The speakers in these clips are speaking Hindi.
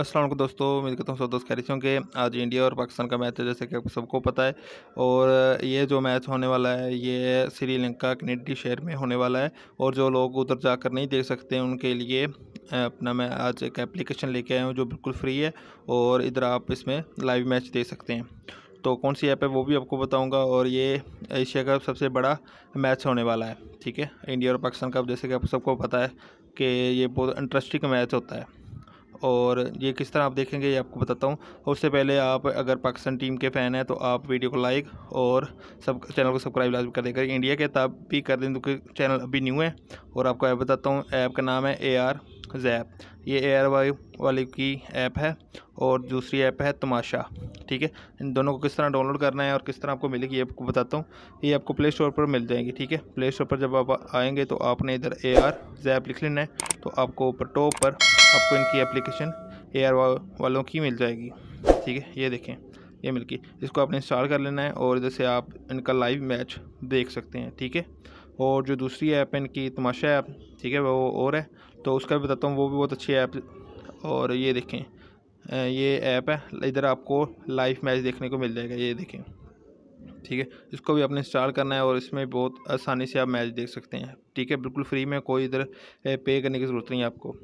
असल दोस्तों उम्मीद करता हूँ सब दोस्त खैरिश होंगे आज इंडिया और पाकिस्तान का मैच है जैसे कि आप सबको पता है और ये जो मैच होने वाला है ये श्रीलंका कनेडी शहर में होने वाला है और जो लोग उधर जाकर नहीं देख सकते उनके लिए अपना मैं आज एक एप्लीकेशन लेके आया हूँ जो बिल्कुल फ्री है और इधर आप इसमें लाइव मैच देख सकते हैं तो कौन सी ऐप है वो भी आपको बताऊंगा और ये एशिया का सबसे बड़ा मैच होने वाला है ठीक है इंडिया और पाकिस्तान का जैसे कि आप सबको पता है कि ये बहुत इंटरेस्टिंग मैच होता है और ये किस तरह आप देखेंगे ये आपको बताता हूँ उससे पहले आप अगर पाकिस्तान टीम के फ़ैन हैं तो आप वीडियो को लाइक और सब चैनल को सब्सक्राइब लाजमी कर देकर इंडिया के तब तो भी कर दें क्योंकि चैनल अभी न्यू है और आपको ऐप बताता हूँ ऐप का नाम है ए आर जैप ये ए आर वाई वाली की ऐप है और दूसरी ऐप है तमाशा ठीक है इन दोनों को किस तरह डाउनलोड करना है और किस तरह आपको मिलेगी ये आपको बताता हूँ ये आपको प्ले स्टोर पर मिल जाएगी ठीक है प्ले स्टोर पर जब आप आएंगे तो आपने इधर ए आर जैप लिख लेना है तो आपको ऊपर टॉप पर आपको इनकी एप्लीकेशन ए आर वालों की मिल जाएगी ठीक है ये देखें ये मिल गई इसको आपने इंस्टॉल कर लेना है और इधर से आप इनका लाइव मैच देख सकते हैं ठीक है और जो दूसरी ऐप है इनकी तमाशा ऐप ठीक है वो और है तो उसका भी बताता हूँ वो भी बहुत अच्छी ऐप और ये देखें ये ऐप है इधर आपको लाइव मैच देखने को मिल जाएगा ये देखें ठीक है इसको भी आपने इंस्टॉल करना है और इसमें बहुत आसानी से आप मैच देख सकते हैं ठीक है बिल्कुल फ्री में कोई इधर पे करने की ज़रूरत नहीं है आपको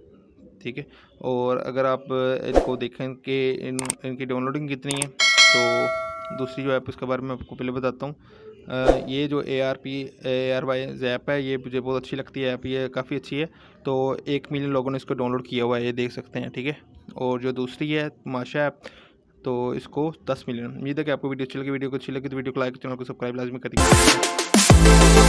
ठीक है और अगर आप इनको देखें कि इन इनकी डाउनलोडिंग कितनी है तो दूसरी जो ऐप उसके बारे में आपको पहले बताता हूँ ये जो A R P A R Y app है ये मुझे बहुत अच्छी लगती है ऐप ये काफ़ी अच्छी है तो एक मिलियन लोगों ने इसको डाउनलोड किया हुआ है ये देख सकते हैं ठीक है और जो दूसरी है माशा ऐप तो इसको दस मिलियन उम्मीद है कि आपको वीडियो अच्छी लगी वीडियो को अच्छी लगी तो वीडियो को लाइक चैनल को सब्सक्राइब लाजमी करिए